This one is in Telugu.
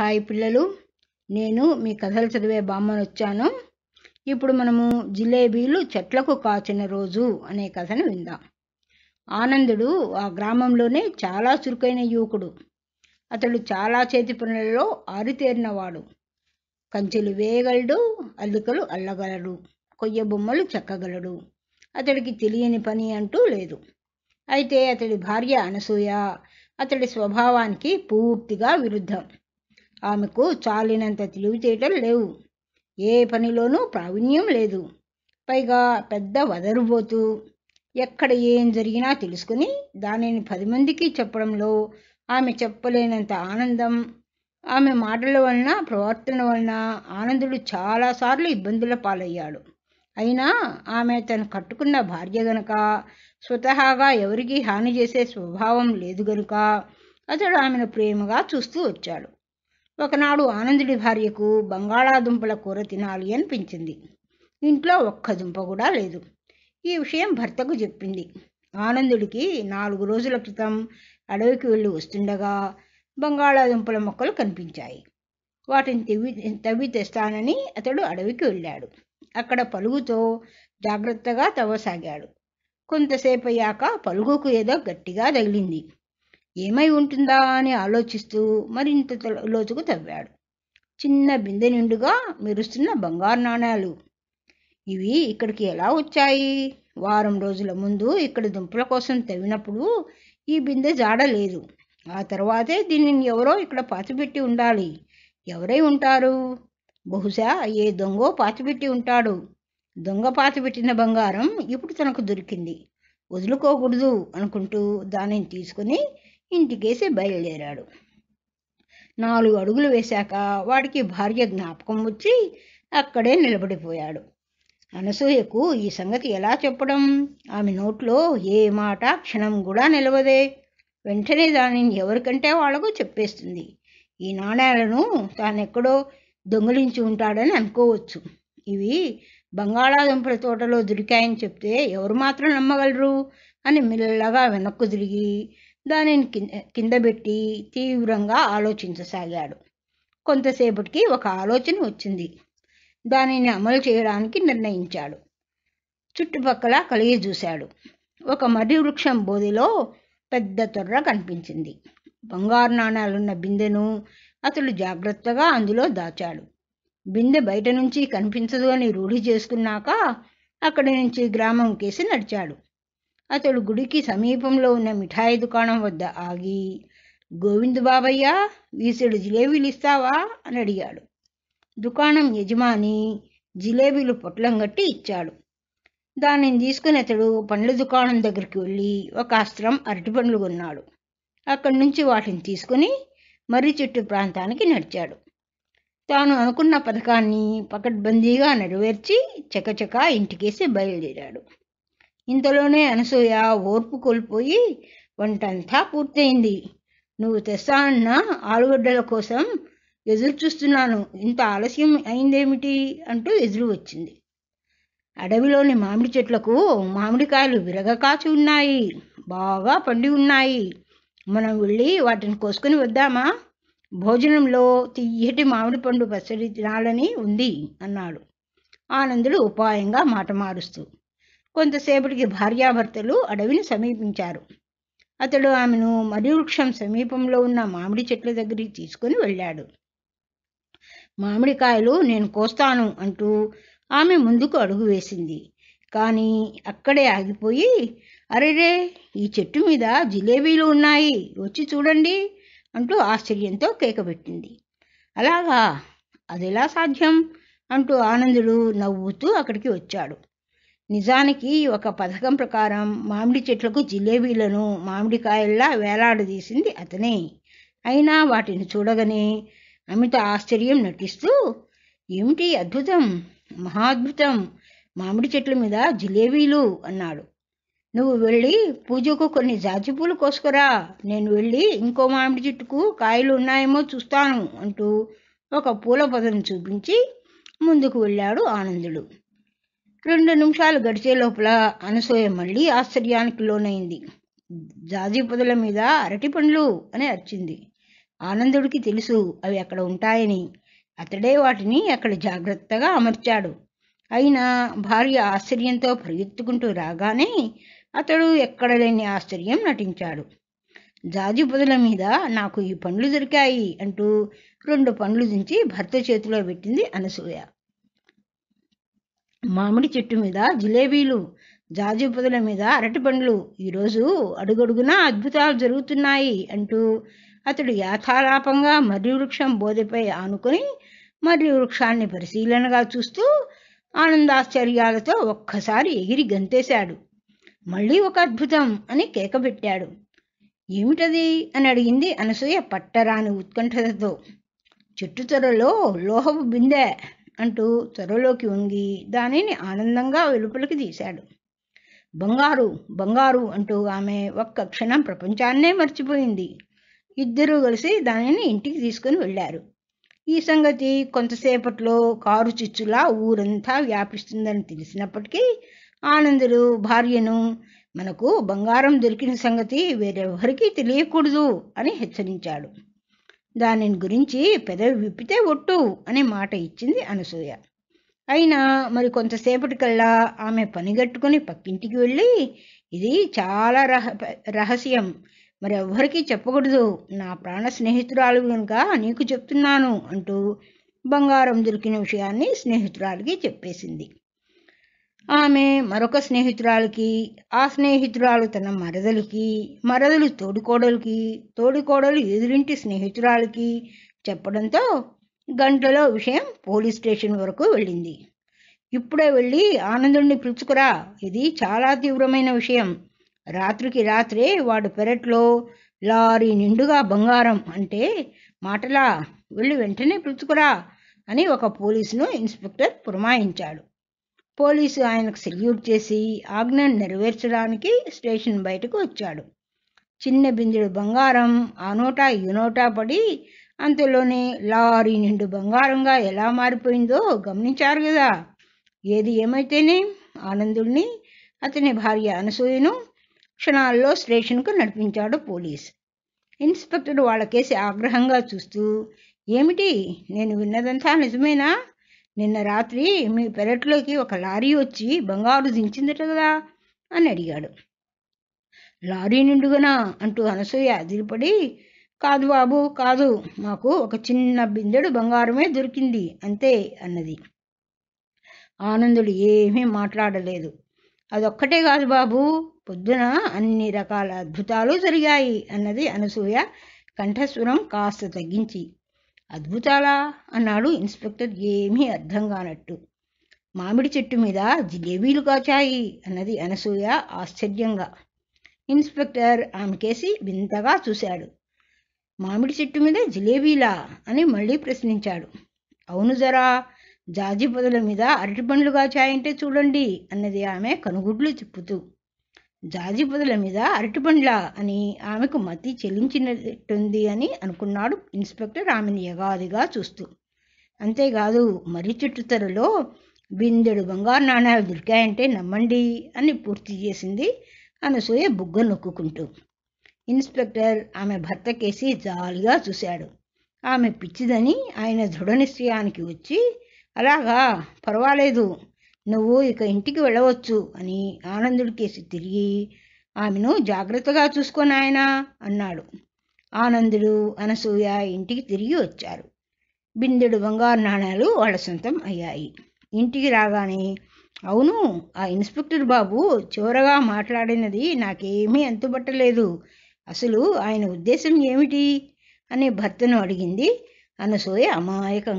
హాయ్ పిల్లలు నేను మీ కథలు చదివే బామ్మను వచ్చాను ఇప్పుడు మనము జిలేబీలు చెట్లకు కాచిన రోజు అనే కథను విందాం ఆనందుడు ఆ గ్రామంలోనే చాలా చురుకైన యువకుడు అతడు చాలా చేతి పనులలో ఆరితేరినవాడు కంచెలు వేయగలడు అల్లికలు అల్లగలడు కొయ్య బొమ్మలు చెక్కగలడు అతడికి తెలియని పని అంటూ లేదు అయితే అతడి భార్య అనసూయ అతడి స్వభావానికి పూర్తిగా విరుద్ధం ఆమెకు చాలినంత తెలివితేటలు లేవు ఏ పనిలోనూ ప్రావీణ్యం లేదు పైగా పెద్ద వదరుబోతూ ఎక్కడ ఏం జరిగినా తెలుసుకుని దానిని పది మందికి చెప్పడంలో ఆమె చెప్పలేనంత ఆనందం ఆమె మాటల వలన ప్రవర్తన వలన ఆనందుడు చాలాసార్లు ఇబ్బందుల పాలయ్యాడు అయినా ఆమె తను కట్టుకున్న భార్య గనుక స్వతహాగా ఎవరికీ హాని చేసే స్వభావం లేదు గనుక అతడు ఆమెను ప్రేమగా చూస్తూ వచ్చాడు ఒకనాడు ఆనందుడి భార్యకు బంగాళాదుంపల కూర తినాలి అనిపించింది ఇంట్లో ఒక్క దుంప కూడా లేదు ఈ విషయం భర్తకు చెప్పింది ఆనందుడికి నాలుగు రోజుల క్రితం అడవికి వెళ్ళి వస్తుండగా బంగాళాదుంపల మొక్కలు కనిపించాయి వాటిని తవ్వి తవ్వి తెస్తానని అతడు అడవికి వెళ్ళాడు అక్కడ పలుగుతో జాగ్రత్తగా తవ్వసాగాడు కొంతసేపు అయ్యాక పలుగుకు ఏదో గట్టిగా తగిలింది ఏమై ఉంటుందా అని ఆలోచిస్తూ మరింత లోతుకు తవ్వాడు చిన్న బిందె నిండుగా మెరుస్తున్న బంగారు నాణాలు ఇవి ఇక్కడికి ఎలా వచ్చాయి వారం రోజుల ముందు ఇక్కడ దుంపల కోసం తవ్వినప్పుడు ఈ బిందె జాడలేదు ఆ తర్వాతే దీనిని ఎవరో ఇక్కడ పాతిపెట్టి ఉండాలి ఎవరై ఉంటారు బహుశా ఏ దొంగో పాతిపెట్టి ఉంటాడు దొంగ పాతిపెట్టిన బంగారం ఇప్పుడు తనకు దొరికింది వదులుకోకూడదు అనుకుంటూ దానిని తీసుకుని ఇంటికేసి బయలుదేరాడు నాలుగు అడుగులు వేశాక వాడికి భార్య జ్ఞాపకం వచ్చి అక్కడే నిలబడిపోయాడు అనసూయకు ఈ సంగతి ఎలా చెప్పడం ఆమె నోట్లో ఏ మాట క్షణం కూడా నిలవదే వెంటనే దానిని ఎవరికంటే వాళ్ళకు చెప్పేస్తుంది ఈ నాణేలను తానెక్కడో దొంగిలించి ఉంటాడని అనుకోవచ్చు ఇవి బంగాళాదుంపల తోటలో దొరికాయని చెప్తే ఎవరు మాత్రం నమ్మగలరు అని మిల్లగా వెనక్కు తిరిగి దానిని కింద పెట్టి తీవ్రంగా ఆలోచించసాగాడు కొంతసేపటికి ఒక ఆలోచన వచ్చింది దానిని అమలు చేయడానికి నిర్ణయించాడు చుట్టుపక్కల కలిగి చూశాడు ఒక మర్రి వృక్షం బోధిలో పెద్ద తొర్ర కనిపించింది బంగారు నాణాలున్న బిందెను అతడు జాగ్రత్తగా అందులో దాచాడు బిందె బయట నుంచి కనిపించదు అని రూఢి చేసుకున్నాక అక్కడి నుంచి గ్రామం కేసి నడిచాడు అతడు గుడికి సమీపంలో ఉన్న మిఠాయి దుకాణం వద్ద ఆగి గోవింద్ బాబయ్య వీసుడు జిలేబీలు ఇస్తావా అని అడిగాడు దుకాణం యజమాని జిలేబీలు పొట్లం కట్టి ఇచ్చాడు దానిని తీసుకుని అతడు పండ్ల దుకాణం దగ్గరికి వెళ్ళి ఒక అస్త్రం అరటిపండ్లు కొన్నాడు అక్కడి నుంచి వాటిని తీసుకుని మర్రి చుట్టూ ప్రాంతానికి నడిచాడు తాను అనుకున్న పథకాన్ని పకడ్బందీగా నెరవేర్చి చకచకా ఇంటికేసి బయలుదేరాడు ఇంతలోనే అనసూయ ఓర్పు కోల్పోయి వంటంతా పూర్తయింది నువ్వు తెస్తా అన్న ఆలుగడ్డల కోసం ఎదురు చూస్తున్నాను ఇంత ఆలస్యం అయిందేమిటి అంటూ ఎదురు వచ్చింది అడవిలోని మామిడి చెట్లకు మామిడికాయలు విరగ కాచి ఉన్నాయి బాగా పండి ఉన్నాయి మనం వెళ్ళి వాటిని కోసుకొని వద్దామా భోజనంలో తియ్యటి మామిడి పండు పచ్చడి తినాలని ఉంది అన్నాడు ఆనందుడు ఉపాయంగా మాట మారుస్తూ కొంతసేపటికి భార్యాభర్తలు అడవిని సమీపించారు అతడు ఆమెను మరివృక్షం వృక్షం సమీపంలో ఉన్న మామిడి చెట్ల దగ్గరికి తీసుకుని వెళ్ళాడు మామిడికాయలు నేను కోస్తాను అంటూ ఆమె ముందుకు అడుగు వేసింది కానీ అక్కడే ఆగిపోయి అరేరే ఈ చెట్టు మీద జిలేబీలు ఉన్నాయి వచ్చి చూడండి అంటూ ఆశ్చర్యంతో కేకబెట్టింది అలాగా అదెలా సాధ్యం అంటూ ఆనందుడు నవ్వుతూ అక్కడికి వచ్చాడు నిజానికి ఒక పథకం ప్రకారం మామిడి చెట్లకు జిలేబీలను మామిడికాయల్లా వేలాడదీసింది అతనే అయినా వాటిని చూడగానే అమిత ఆశ్చర్యం నటిస్తూ ఏమిటి అద్భుతం మహాద్భుతం మామిడి చెట్ల మీద జిలేబీలు అన్నాడు నువ్వు వెళ్ళి పూజకు కొన్ని జాజిపూలు కోసుకురా నేను వెళ్ళి ఇంకో మామిడి చెట్టుకు కాయలు ఉన్నాయేమో చూస్తాను అంటూ ఒక పూల పొదను చూపించి ముందుకు వెళ్ళాడు ఆనందుడు రెండు నిమిషాలు గడిచే లోపల అనసూయ మళ్ళీ ఆశ్చర్యానికి లోనైంది జాజీ పొదల మీద అరటి పండ్లు అని అరిచింది ఆనందుడికి తెలుసు అవి అక్కడ ఉంటాయని అతడే వాటిని అక్కడ జాగ్రత్తగా అమర్చాడు అయినా భార్య ఆశ్చర్యంతో పరిగెత్తుకుంటూ రాగానే అతడు ఎక్కడ లేని ఆశ్చర్యం నటించాడు జాజి పొదల మీద నాకు ఈ పండ్లు దొరికాయి అంటూ రెండు పండ్లు దించి భర్త చేతిలో పెట్టింది అనసూయ మామిడి చెట్టు మీద జిలేబీలు జాజిపదుల మీద అరటిపండ్లు ఈరోజు అడుగడుగునా అద్భుతాలు జరుగుతున్నాయి అంటూ అతడు యాథాలాపంగా మర్రి వృక్షం బోధపై ఆనుకొని మర్రి వృక్షాన్ని పరిశీలనగా చూస్తూ ఆనందాశ్చర్యాలతో ఒక్కసారి ఎగిరి గంతేశాడు మళ్ళీ ఒక అద్భుతం అని కేకబెట్టాడు ఏమిటది అని అడిగింది అనసూయ పట్టరాని ఉత్కంఠతతో చెట్టు తొరలో లోహపు బిందె అంటూ త్వరలోకి వంగి దానిని ఆనందంగా వెలుపలికి తీశాడు బంగారు బంగారు అంటూ ఆమె ఒక్క క్షణం ప్రపంచాన్నే మర్చిపోయింది ఇద్దరూ కలిసి దానిని ఇంటికి తీసుకుని వెళ్ళారు ఈ సంగతి కొంతసేపట్లో కారు చిచ్చులా ఊరంతా వ్యాపిస్తుందని తెలిసినప్పటికీ ఆనందుడు భార్యను మనకు బంగారం దొరికిన సంగతి వేరెవరికీ తెలియకూడదు అని హెచ్చరించాడు దానిని గురించి పెదవి విప్పితే ఒట్టు అనే మాట ఇచ్చింది అనసూయ అయినా మరి కొంతసేపటికల్లా ఆమె పనిగట్టుకుని పక్కింటికి వెళ్ళి ఇది చాలా రహ రహస్యం మరి ఎవ్వరికీ చెప్పకూడదు నా ప్రాణ స్నేహితురాలు కనుక నీకు చెప్తున్నాను అంటూ బంగారం దొరికిన విషయాన్ని స్నేహితురాలికి చెప్పేసింది ఆమె మరొక స్నేహితురాలికి ఆ స్నేహితురాలు తన మరదలకి మరదలు తోడుకోడలకి తోడుకోడలు ఎదురింటి స్నేహితురాలకి చెప్పడంతో గంటలో విషయం పోలీస్ స్టేషన్ వరకు వెళ్ళింది ఇప్పుడే వెళ్ళి ఆనందుణ్ణి పిలుచుకురా ఇది చాలా తీవ్రమైన విషయం రాత్రికి రాత్రే వాడు పెరట్లో లారీ నిండుగా బంగారం అంటే మాటలా వెళ్ళి వెంటనే పిలుచుకురా అని ఒక పోలీసును ఇన్స్పెక్టర్ పురమాయించాడు పోలీసు ఆయనకు సెల్యూట్ చేసి ఆజ్ఞను నెరవేర్చడానికి స్టేషన్ బయటకు వచ్చాడు చిన్న బిందుడు బంగారం ఆ నోటా ఈ నోటా పడి అంతలోనే లారీ నిండు బంగారంగా ఎలా మారిపోయిందో గమనించారు కదా ఏది ఏమైతేనే ఆనందుడిని అతని భార్య అనసూయను క్షణాల్లో స్టేషన్కు నడిపించాడు పోలీస్ ఇన్స్పెక్టర్ వాళ్ళకేసి ఆగ్రహంగా చూస్తూ ఏమిటి నేను విన్నదంతా నిజమేనా నిన్న రాత్రి మీ పెరట్లోకి ఒక లారీ వచ్చి బంగారు దించిందట కదా అని అడిగాడు లారీ నిండుగనా అంటూ అనసూయ అదిరిపడి కాదు బాబు కాదు మాకు ఒక చిన్న బిందెడు బంగారమే దొరికింది అంతే అన్నది ఆనందుడు ఏమీ మాట్లాడలేదు అదొక్కటే కాదు బాబు పొద్దున అన్ని రకాల అద్భుతాలు జరిగాయి అన్నది అనసూయ కంఠస్వరం కాస్త తగ్గించి అద్భుతాలా అన్నాడు ఇన్స్పెక్టర్ ఏమీ అర్థం కానట్టు మామిడి చెట్టు మీద జిలేబీలు కాచాయి అన్నది అనసూయ ఆశ్చర్యంగా ఇన్స్పెక్టర్ ఆమెకేసి వింతగా చూశాడు మామిడి చెట్టు మీద జిలేబీలా అని మళ్ళీ ప్రశ్నించాడు అవును జరా జాజి పొదల మీద అరటిపండ్లు కాచాయంటే చూడండి అన్నది ఆమె కనుగుడ్లు చెప్పుతూ పొదల మీద అరటిపండ్ల అని ఆమెకు మతి చెల్లించినట్టుంది అని అనుకున్నాడు ఇన్స్పెక్టర్ ఆమెను యగాదిగా చూస్తూ అంతేకాదు మర్రి చెట్టు బిందెడు బంగారు నాణ్యాలు దొరికాయంటే నమ్మండి అని పూర్తి చేసింది అనసూయ బుగ్గ నొక్కుంటూ ఇన్స్పెక్టర్ ఆమె భర్తకేసి జాలిగా చూశాడు ఆమె పిచ్చిదని ఆయన దృఢ నిశ్చయానికి వచ్చి అలాగా పర్వాలేదు నువ్వు ఇక ఇంటికి వెళ్ళవచ్చు అని ఆనందుడికేసి తిరిగి ఆమెను జాగ్రత్తగా చూసుకోనాయనా అన్నాడు ఆనందుడు అనసూయ ఇంటికి తిరిగి వచ్చారు బిందెడు బంగారు నాణాలు వాళ్ళ సొంతం అయ్యాయి ఇంటికి రాగానే అవును ఆ ఇన్స్పెక్టర్ బాబు చివరగా మాట్లాడినది నాకేమీ అంతుబట్టలేదు అసలు ఆయన ఉద్దేశం ఏమిటి అనే భర్తను అడిగింది అనసూయ అమాయకంగా